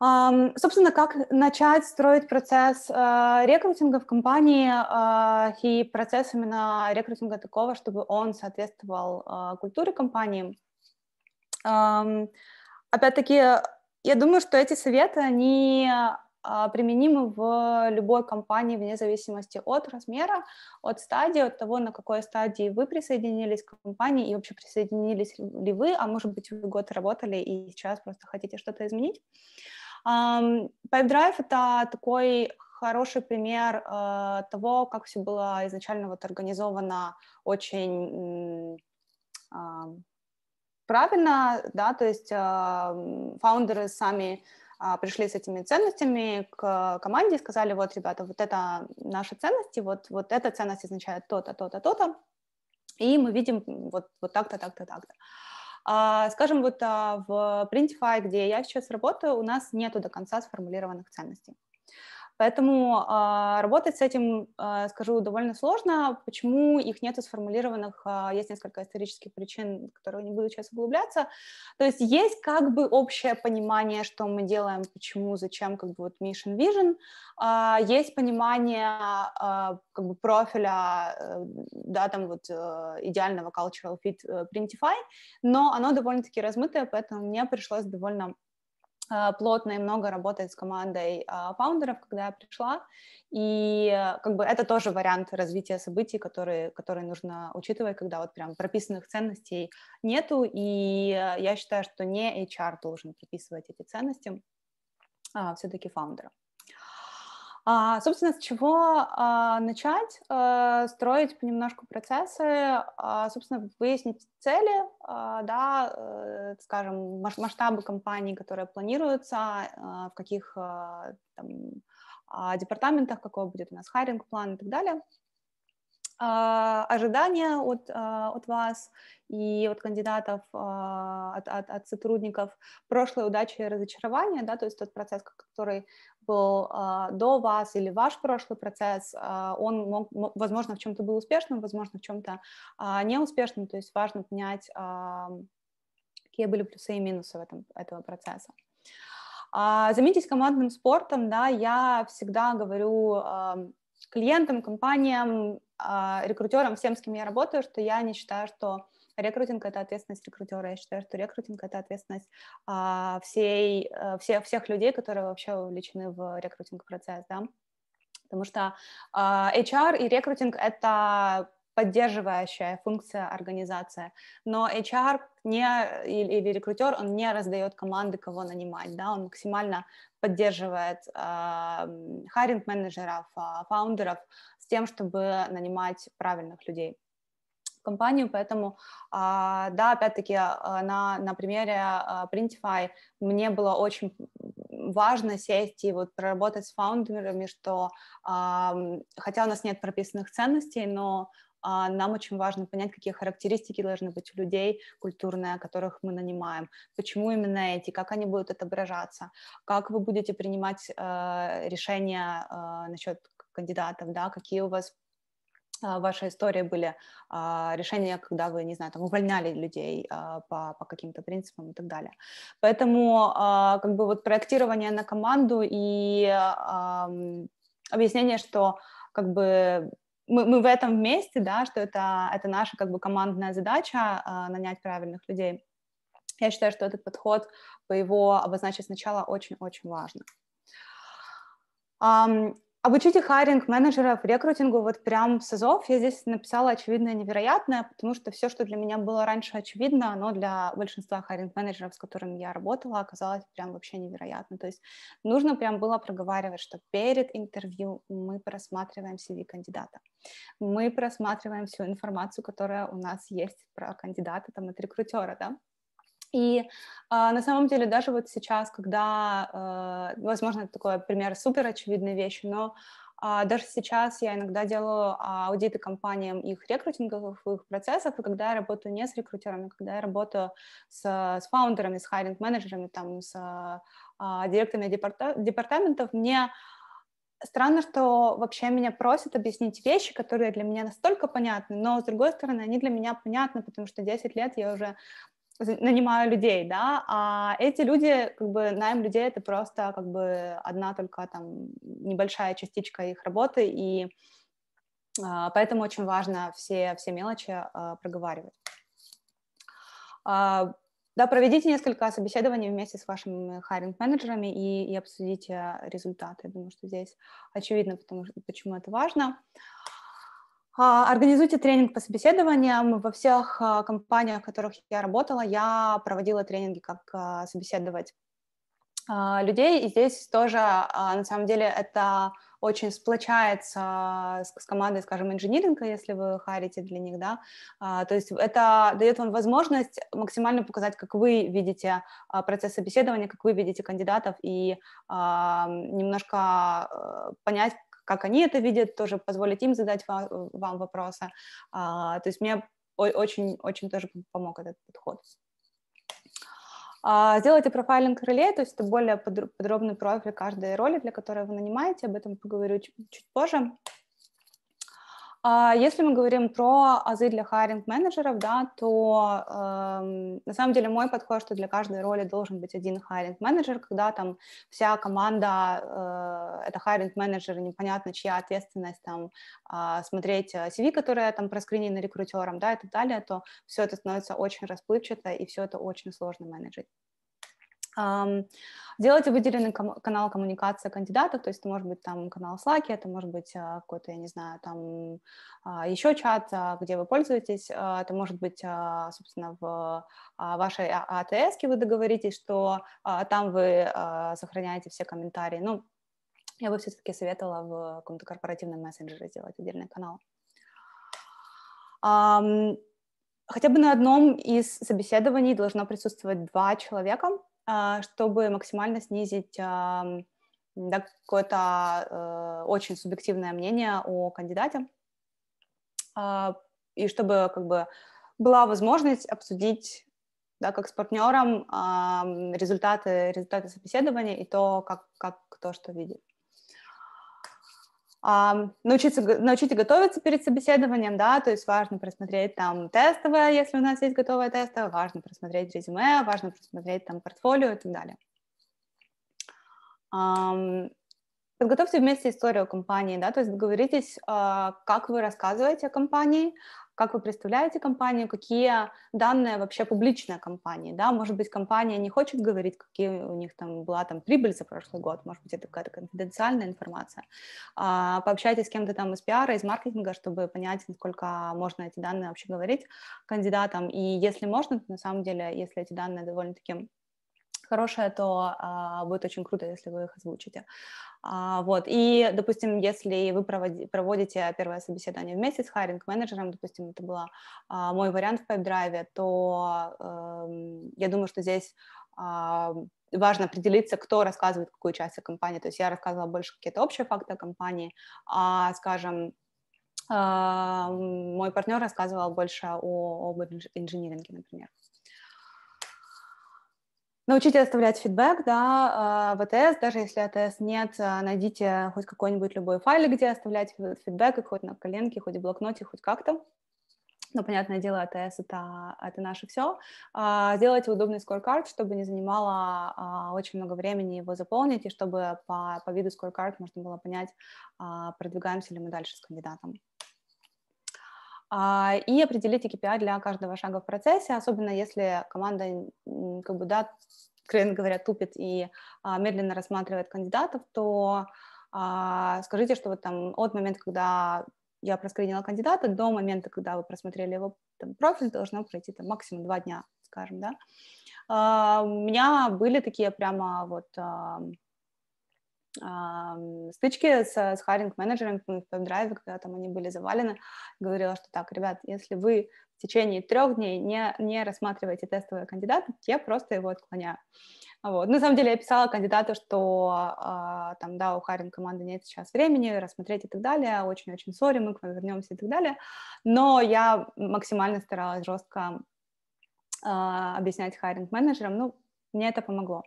Собственно, как начать строить процесс э, рекрутинга в компании э, и процесс именно рекрутинга такого, чтобы он соответствовал э, культуре компании. Опять-таки, я думаю, что эти советы, они применимы в любой компании вне зависимости от размера, от стадии, от того, на какой стадии вы присоединились к компании и вообще присоединились ли вы, а может быть вы год работали и сейчас просто хотите что-то изменить. Pipedrive — это такой хороший пример э, того, как все было изначально вот организовано очень э, правильно, да, то есть э, фаундеры сами а, пришли с этими ценностями к команде и сказали, вот, ребята, вот это наши ценности, вот, вот эта ценность означает то-то, то-то, то-то, и мы видим вот, вот так-то, так-то, так-то. Э, а, скажем, вот а, в Printify, где я сейчас работаю, у нас нету до конца сформулированных ценностей. Поэтому э, работать с этим, э, скажу, довольно сложно. Почему их нету сформулированных? Э, есть несколько исторических причин, которые не буду сейчас углубляться. То есть есть как бы общее понимание, что мы делаем, почему, зачем, как бы вот mission vision. Э, есть понимание э, как бы профиля, э, да, там вот э, идеального cultural fit э, Printify, но оно довольно-таки размытое, поэтому мне пришлось довольно а, плотно и много работает с командой а, фаундеров, когда я пришла, и э, как бы это тоже вариант развития событий, которые, которые нужно учитывать, когда вот прям прописанных ценностей нету, и э, я считаю, что не HR должен прописывать эти ценности, а все-таки фаундеров. А, собственно, с чего а, начать? А, строить понемножку процессы, а, собственно, выяснить цели, а, да, э, скажем, масштабы компании, которые планируются, а, в каких а, там, а, департаментах, какой будет у нас хайринг-план и так далее а, ожидания от, а, от вас и от кандидатов, а, от, от, от сотрудников, прошлой удачи и разочарования, да, то есть тот процесс, который был э, до вас или ваш прошлый процесс, э, он, мог, возможно, в чем-то был успешным, возможно, в чем-то э, а, неуспешным, то есть важно понять, э, какие были плюсы и минусы в этом, этого процесса. Э, займитесь командным спортом, да, я всегда говорю э, клиентам, компаниям, э, рекрутерам, всем, с кем я работаю, что я не считаю, что Рекрутинг — это ответственность рекрутера. Я считаю, что рекрутинг — это ответственность а, всей, э, всех, всех людей, которые вообще увлечены в рекрутинг-процесс, да. Потому что а, HR и рекрутинг — это поддерживающая функция организации. Но HR не, или, или рекрутер, он не раздает команды, кого нанимать, да, он максимально поддерживает а, харинг-менеджеров, э, а, фаундеров с тем, чтобы нанимать правильных людей компанию, поэтому, а, да, опять-таки, а, на, на примере а, Printify мне было очень важно сесть и вот проработать с фаундерами, что хотя у нас нет прописанных ценностей, но нам очень важно понять, какие характеристики должны быть у людей культурные, которых мы нанимаем, почему именно эти, как они будут отображаться, как вы будете принимать э, решения э, насчет кандидатов, да, какие у вас а, ваша история были а, решения, когда вы, не знаю, там увольняли людей а, по, по каким-то принципам и так далее. Поэтому как бы вот проектирование на команду и объяснение, что как бы мы, мы в этом вместе, да, что это, это наша как бы командная задача нанять правильных людей. Я считаю, что этот подход, по его обозначить сначала очень-очень важно. Обучите хайринг менеджеров рекрутингу вот прям с АЗОВ. Я здесь написала очевидное невероятное, потому что все, что для меня было раньше очевидно, оно для большинства хайринг менеджеров, с которыми я работала, оказалось прям вообще невероятно. То есть нужно прям было проговаривать, что перед интервью мы просматриваем CV кандидата. Мы просматриваем всю информацию, которая у нас есть про кандидата, там, от рекрутера, да, и э, на самом деле даже вот сейчас, когда, э, возможно, это такой пример супер очевидной вещи, но э, даже сейчас я иногда делаю а, аудиты компаниям их рекрутинговых их процессов, и когда я работаю не с рекрутерами, когда я работаю с, с фаундерами, с хайринг-менеджерами, там, с э, директорами департа- департаментов, мне странно, что вообще меня просят объяснить вещи, которые для меня настолько понятны, но, с другой стороны, они для меня понятны, потому что 10 лет я уже нанимаю людей, да, а эти люди, как бы, найм людей, это просто, как бы, одна только, там, небольшая частичка их работы, и а, поэтому очень важно все, все мелочи а, проговаривать. А, да, проведите несколько собеседований вместе с вашими хайринг-менеджерами и, и обсудите результаты. Я думаю, что здесь очевидно, потому что, почему это важно. А, а, организуйте тренинг по собеседованиям. Во всех а, компаниях, в которых я работала, я проводила тренинги, как а, собеседовать людей. И здесь тоже, на самом деле, это очень сплочается с, с командой, скажем, инжиниринга, если вы харите для них, да, а, то есть это дает вам возможность максимально показать, как вы видите а, процесс собеседования, как вы видите кандидатов и а, немножко понять, как они это видят, тоже позволить им задать вам, э, вам вопросы. А, то есть мне очень-очень тоже помог этот подход. А, сделайте профайлинг ролей, то есть это более подробный профиль каждой роли, для которой вы нанимаете, об этом поговорю чуть, чуть позже. А если мы говорим про азы для хайринг-менеджеров, да, то э, на самом деле мой подход, что для каждой роли должен быть один хайринг-менеджер, когда там вся команда, э, это хайринг-менеджер, непонятно, чья ответственность там а, э, смотреть CV, которая там проскринена рекрутером, да, и так далее, то все это становится очень расплывчато, и все это очень сложно менеджить. Делайте выделенный канал коммуникации кандидата, то есть это может быть там канал Slack, это может быть а, какой-то, я не знаю, там а, еще чат, а, где вы пользуетесь, это может быть, собственно, в вашей АТС вы договоритесь, что там вы сохраняете все комментарии. Ну, я бы все-таки советовала в каком-то корпоративном мессенджере сделать отдельный канал. Хотя бы на одном из собеседований должно присутствовать два человека – а, чтобы максимально снизить да, какое-то э, очень субъективное мнение о кандидате, а, и чтобы как бы была возможность обсудить да, как с партнером результаты, результаты собеседования и то, как, как кто что видит научиться, научите готовиться перед собеседованием, да, то есть важно просмотреть там тестовое, если у нас есть готовое тестовое, важно просмотреть резюме, важно просмотреть там портфолио и так далее. Подготовьте вместе историю компании, да, то есть договоритесь, а, как вы рассказываете о компании, как вы представляете компанию, какие данные вообще публичная компания, да, может быть, компания не хочет говорить, какие у них там была там прибыль за прошлый год, может быть, это какая-то конфиденциальная информация. А, пообщайтесь с кем-то там из пиара, из маркетинга, чтобы понять, насколько можно эти данные вообще говорить кандидатам, и если можно, то на самом деле, если эти данные довольно-таки Хорошая, то а, будет очень круто, если вы их озвучите. А, вот, и, допустим, если вы проводи, проводите первое собеседование вместе с хайринг-менеджером, допустим, это был а, мой вариант в PipeDrive, то а, я думаю, что здесь а, важно определиться, кто рассказывает какую часть о компании. То есть я рассказывала больше какие-то общие факты о компании, а, скажем, а, мой партнер рассказывал больше о, об инжиниринге, например. Научите оставлять фидбэк, да, а, в АТС, даже если АТС нет, а, найдите хоть какой-нибудь любой файл, где оставлять фидбэк, хоть на коленке, хоть в блокноте, хоть как-то. Но, понятное дело, АТС это, это наше все. А, сделайте удобный скоркард, чтобы не занимало очень много времени его заполнить, и чтобы по, по виду скоркард можно было понять, продвигаемся ли мы дальше с кандидатом. А, и определите KPI для каждого шага в процессе, особенно если команда, как бы, да, откровенно говоря, тупит и а, медленно рассматривает кандидатов, то а, скажите, что вот там от момента, когда я проскринила кандидата, до момента, когда вы просмотрели его там, профиль, должно пройти там, максимум два дня, скажем, да. У меня были такие прямо вот стычки с, с харинг-менеджером в Пепдрайве, когда там они были завалены, говорила, что так, ребят, если вы в течение трех дней не, не рассматриваете тестового кандидата, я просто его отклоняю. Вот. На самом деле я писала кандидату, что э, там, да, у Харин команды нет сейчас времени рассмотреть и так далее, очень-очень сори, мы к вам вернемся и так далее, но я максимально старалась жестко э, а, объяснять харинг-менеджерам, ну, мне это помогло.